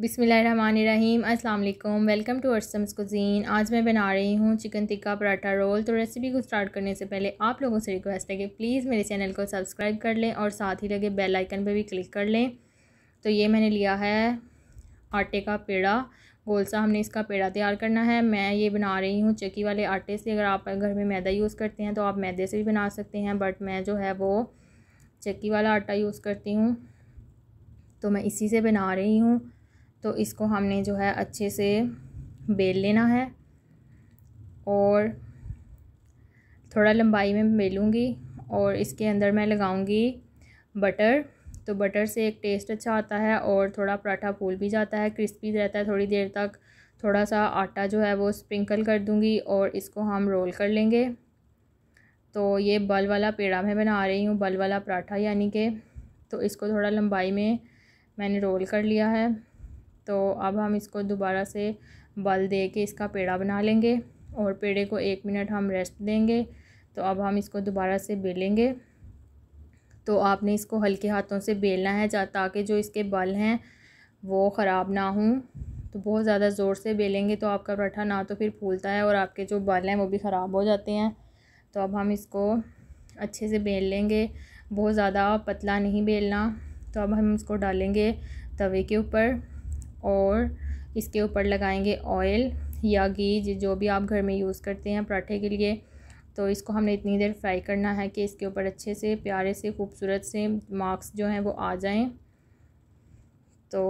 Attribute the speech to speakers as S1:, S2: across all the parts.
S1: बिसमीम अल्लाम welcome to अर्सम्स cuisine आज मैं बना रही हूँ चिकन टिक्का पराठा रोल तो रेसिपी को स्टार्ट करने से पहले आप लोगों से रिक्वेस्ट है कि प्लीज़ मेरे चैनल को सब्सक्राइब कर लें और साथ ही लगे बेल आइकन पर भी क्लिक कर लें तो ये मैंने लिया है आटे का पेड़ा गोल सा हमने इसका पेड़ा तैयार करना है मैं ये बना रही हूँ चक्की वाले आटे से अगर आप घर में मैदा यूज़ करते हैं तो आप मैदे से भी बना सकते हैं बट मैं जो है वो चक्की वाला आटा यूज़ करती हूँ तो मैं इसी से बना रही हूँ तो इसको हमने जो है अच्छे से बेल लेना है और थोड़ा लंबाई में बेलूँगी और इसके अंदर मैं लगाऊँगी बटर तो बटर से एक टेस्ट अच्छा आता है और थोड़ा पराठा फूल भी जाता है क्रिस्पी रहता है थोड़ी देर तक थोड़ा सा आटा जो है वो स्प्रिंकल कर दूँगी और इसको हम रोल कर लेंगे तो ये बल वाला पेड़ा मैं बना रही हूँ बल वाला पराठा यानी कि तो इसको थोड़ा लंबाई में मैंने रोल कर लिया है तो अब हम इसको दोबारा से बल दे के इसका पेड़ा बना लेंगे और पेड़े को एक मिनट हम रेस्ट देंगे तो अब हम इसको दोबारा से बेलेंगे तो आपने इसको हल्के हाथों से बेलना है ताकि जो इसके बल हैं वो ख़राब ना हों तो बहुत ज़्यादा ज़ोर से बेलेंगे तो आपका पराठा ना तो फिर फूलता है और आपके जो बल हैं वो भी ख़राब हो जाते हैं तो अब हम इसको अच्छे से बेल लेंगे बहुत ज़्यादा पतला नहीं बेलना तो अब हम इसको डालेंगे तवे के ऊपर और इसके ऊपर लगाएंगे ऑयल या घी जो भी आप घर में यूज़ करते हैं पराठे के लिए तो इसको हमने इतनी देर फ्राई करना है कि इसके ऊपर अच्छे से प्यारे से खूबसूरत से मार्क्स जो हैं वो आ जाएं तो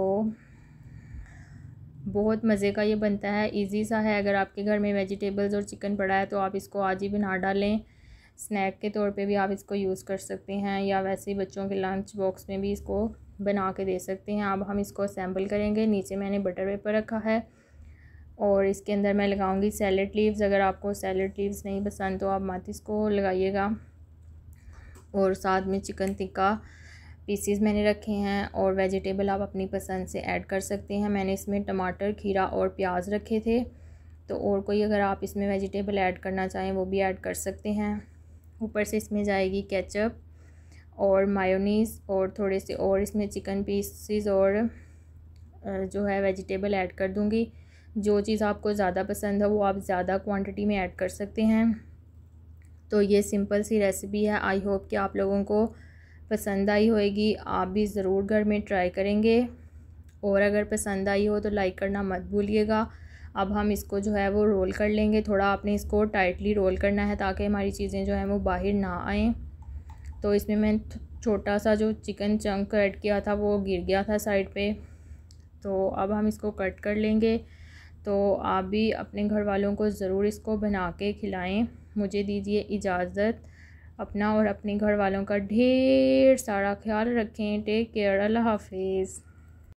S1: बहुत मज़े का ये बनता है इजी सा है अगर आपके घर में वेजिटेबल्स और चिकन पड़ा है तो आप इसको आज ही बना डालें स्नैक के तौर पे भी आप इसको यूज़ कर सकते हैं या वैसे ही बच्चों के लंच बॉक्स में भी इसको बना के दे सकते हैं अब हम इसको असेंबल करेंगे नीचे मैंने बटर पेपर रखा है और इसके अंदर मैं लगाऊंगी सैलड लीव्स अगर आपको सैलड लीव्स नहीं पसंद तो आप मात इसको लगाइएगा और साथ में चिकन टिक्का पीसीस मैंने रखे हैं और वेजिटेबल आप अपनी पसंद से ऐड कर सकते हैं मैंने इसमें टमाटर खीरा और प्याज रखे थे तो और कोई अगर आप इसमें वेजिटेबल ऐड करना चाहें वो भी ऐड कर सकते हैं ऊपर से इसमें जाएगी कैचअप और मायोनीस और थोड़े से और इसमें चिकन पीसीज और जो है वेजिटेबल ऐड कर दूँगी जो चीज़ आपको ज़्यादा पसंद है वो आप ज़्यादा क्वांटिटी में ऐड कर सकते हैं तो ये सिंपल सी रेसिपी है आई होप कि आप लोगों को पसंद आई होएगी आप भी ज़रूर घर में ट्राई करेंगे और अगर पसंद आई हो तो लाइक करना मत भूलिएगा अब हम इसको जो है वो रोल कर लेंगे थोड़ा आपने इसको टाइटली रोल करना है ताकि हमारी चीज़ें जो हैं वो बाहर ना आएँ तो इसमें मैं छोटा सा जो चिकन चंक ऐड किया था वो गिर गया था साइड पे तो अब हम इसको कट कर लेंगे तो आप भी अपने घर वालों को ज़रूर इसको बना के खिलाएं मुझे दीजिए इजाज़त अपना और अपने घर वालों का ढेर सारा ख्याल रखें टेक केयर अल्लाह हाफिज़